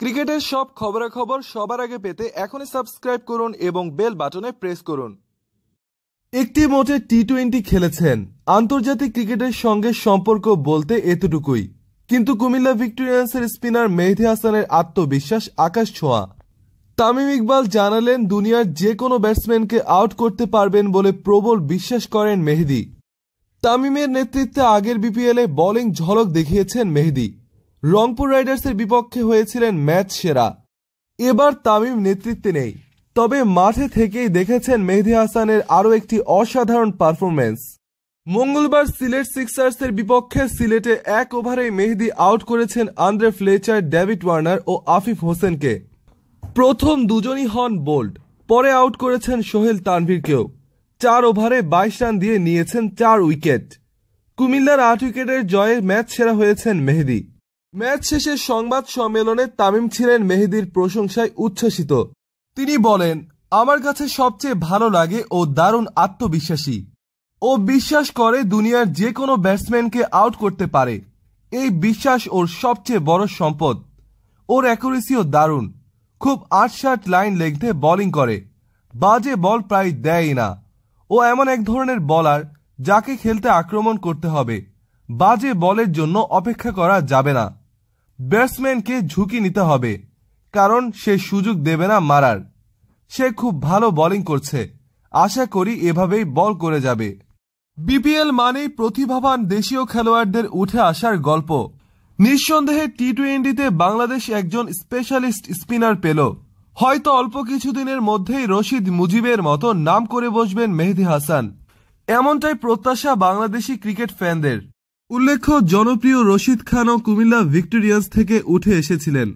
ক্রিকেটের সব খবরাখবর সবার আগে পেতে এখনই সাবস্ক্রাইব করুন এবং বেল বাটনে প্রেস করুন একটি মোটে টি টোয়েন্টি খেলেছেন আন্তর্জাতিক ক্রিকেটের সঙ্গে সম্পর্ক বলতে এতটুকুই কিন্তু কুমিল্লা ভিক্টোরিয়ান্সের স্পিনার মেহেদি হাসানের আত্মবিশ্বাস আকাশ ছোঁয়া তামিম ইকবাল জানালেন দুনিয়ার যে কোনো ব্যাটসম্যানকে আউট করতে পারবেন বলে প্রবল বিশ্বাস করেন মেহেদি তামিমের নেতৃত্বে আগের বিপিএলে বোলিং ঝলক দেখিয়েছেন মেহেদি রংপুর রাইডার্সের বিপক্ষে হয়েছিলেন ম্যাচ সেরা এবার তামিম নেতৃত্বে নেই তবে মাঠে থেকেই দেখেছেন মেহেদি হাসানের আরও একটি অসাধারণ পারফরমেন্স মঙ্গলবার সিলেট সিক্সার্সের বিপক্ষে সিলেটে এক ওভারে মেহেদি আউট করেছেন আন্দ্রে ফ্লেচার ডেভিড ওয়ার্নার ও আফিফ হোসেনকে প্রথম দুজনই হন বোল্ড পরে আউট করেছেন সোহেল তানভীরকেও চার ওভারে বাইশ রান দিয়ে নিয়েছেন চার উইকেট কুমিল্লার আট উইকেটের জয়ে ম্যাচ সেরা হয়েছেন মেহেদি ম্যাচ শেষে সংবাদ সম্মেলনে তামিম ছিলেন মেহেদির প্রশংসায় উচ্ছ্বসিত তিনি বলেন আমার কাছে সবচেয়ে ভালো লাগে ও দারুণ আত্মবিশ্বাসী ও বিশ্বাস করে দুনিয়ার যে কোনো ব্যাটসম্যানকে আউট করতে পারে এই বিশ্বাস ওর সবচেয়ে বড় সম্পদ ওর অ্যাকুরেসিও দারুণ খুব আটশাট লাইন লেগতে বোলিং করে বাজে বল প্রায় দেয় না ও এমন এক ধরনের বলার যাকে খেলতে আক্রমণ করতে হবে বাজে বলের জন্য অপেক্ষা করা যাবে না ব্যাটসম্যানকে ঝুঁকি নিতে হবে কারণ সে সুযোগ দেবে না মারার সে খুব ভালো বোলিং করছে আশা করি এভাবেই বল করে যাবে বিপিএল মানেই প্রতিভাবান দেশীয় খেলোয়াড়দের উঠে আসার গল্প নিঃসন্দেহে টি টোয়েন্টিতে বাংলাদেশ একজন স্পেশালিস্ট স্পিনার পেল হয়তো অল্প কিছুদিনের মধ্যেই রশিদ মুজিবের মতো নাম করে বসবেন মেহেদি হাসান এমনটাই প্রত্যাশা বাংলাদেশি ক্রিকেট ফ্যানদের উল্লেখ্য জনপ্রিয় রশিদ খানও কুমিল্লা ভিক্টোরিয়ান্স থেকে উঠে এসেছিলেন